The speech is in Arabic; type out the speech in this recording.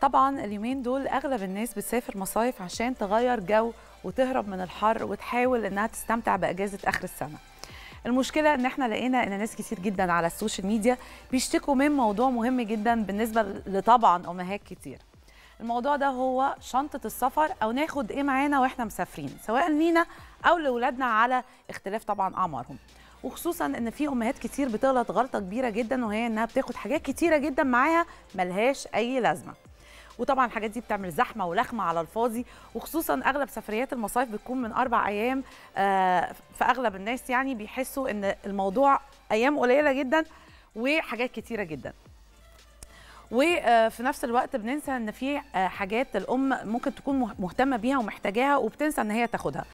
طبعا اليومين دول اغلب الناس بتسافر مصايف عشان تغير جو وتهرب من الحر وتحاول انها تستمتع باجازه اخر السنه المشكله ان احنا لقينا ان ناس كتير جدا على السوشيال ميديا بيشتكوا من موضوع مهم جدا بالنسبه لطبعا امهات كتير الموضوع ده هو شنطه السفر او ناخد ايه معانا واحنا مسافرين سواء لينا او لاولادنا على اختلاف طبعا اعمارهم وخصوصا ان في امهات كتير بتغلط غلطه كبيره جدا وهي انها بتاخد حاجات كتيره جدا معاها ملهاش اي لازمه وطبعا الحاجات دي بتعمل زحمه ولخمه على الفاضي وخصوصا اغلب سفريات المصايف بتكون من اربع ايام آه، فاغلب الناس يعني بيحسوا ان الموضوع ايام قليله جدا وحاجات كتيره جدا وفي نفس الوقت بننسى ان في حاجات الام ممكن تكون مهتمه بيها ومحتاجاها وبتنسى ان هي تاخدها